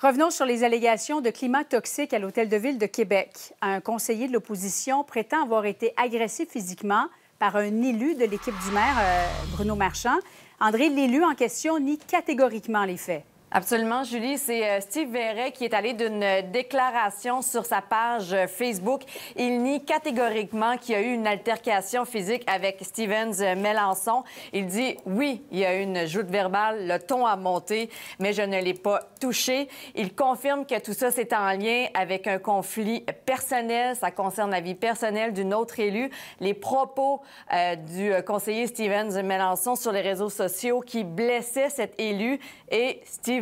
Revenons sur les allégations de climat toxique à l'Hôtel de Ville de Québec. Un conseiller de l'opposition prétend avoir été agressé physiquement par un élu de l'équipe du maire, euh, Bruno Marchand. André, l'élu en question nie catégoriquement les faits. Absolument, Julie. C'est euh, Steve Verret qui est allé d'une déclaration sur sa page euh, Facebook. Il nie catégoriquement qu'il y a eu une altercation physique avec Stevens euh, Melançon. Il dit oui, il y a eu une joute verbale, le ton a monté, mais je ne l'ai pas touché. Il confirme que tout ça, c'est en lien avec un conflit personnel. Ça concerne la vie personnelle d'une autre élue. Les propos du conseiller Stevens Melançon sur les réseaux sociaux qui blessaient cet élu et Steve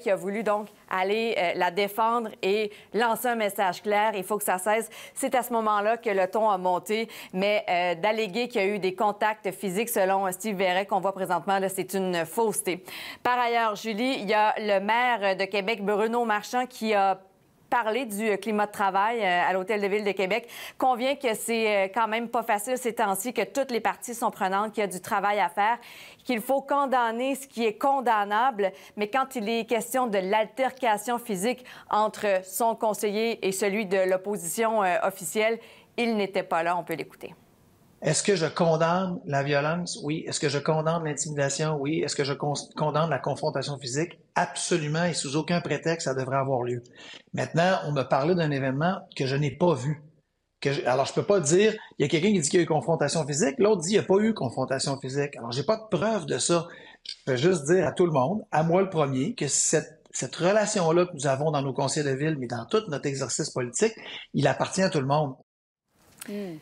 qui a voulu donc aller euh, la défendre et lancer un message clair. Il faut que ça cesse. C'est à ce moment-là que le ton a monté, mais euh, d'alléguer qu'il y a eu des contacts physiques selon euh, Steve Verret qu'on voit présentement, c'est une fausseté. Par ailleurs, Julie, il y a le maire de Québec, Bruno Marchand, qui a parler du euh, climat de travail euh, à l'Hôtel de Ville de Québec. Convient que c'est euh, quand même pas facile ces temps-ci, que toutes les parties sont prenantes, qu'il y a du travail à faire, qu'il faut condamner ce qui est condamnable. Mais quand il est question de l'altercation physique entre son conseiller et celui de l'opposition officielle, il n'était pas là. On peut l'écouter. Est-ce que je condamne la violence? Oui. Est-ce que je condamne l'intimidation? Oui. Est-ce que je condamne la confrontation physique? Absolument et sous aucun prétexte, ça devrait avoir lieu. Maintenant, on me parlait d'un événement que je n'ai pas vu. Que je... alors, je peux pas dire, il y a quelqu'un qui dit qu'il y a eu confrontation physique, l'autre dit qu'il n'y a pas eu confrontation physique. Alors, je n'ai pas de preuve de ça. Je peux juste dire à tout le monde, à moi le premier, que cette relation-là que nous avons dans nos conseils de ville, mais dans tout notre exercice politique, il appartient à tout le monde. Hmm.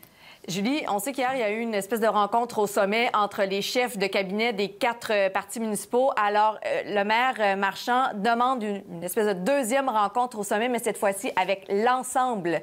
Julie, on sait qu'hier, il y a eu une espèce de rencontre au sommet entre les chefs de cabinet des quatre euh, partis municipaux. Alors, euh, le maire euh, Marchand demande une, espèce de deuxième rencontre au sommet, mais cette fois-ci avec l'ensemble.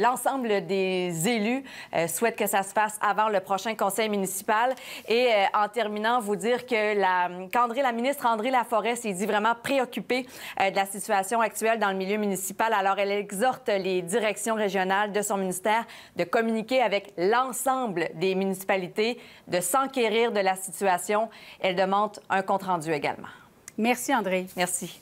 l'ensemble des élus souhaite que ça se fasse avant le prochain conseil municipal. Et en terminant, vous dire que la, qu'André, la ministre André Laforêt s'est dit vraiment préoccupée de la situation actuelle dans le milieu municipal. Alors, elle exhorte les directions régionales de son ministère de communiquer avec l'ensemble des municipalités de s'enquérir de la situation. Elle demande un compte-rendu également. Merci, André. Merci.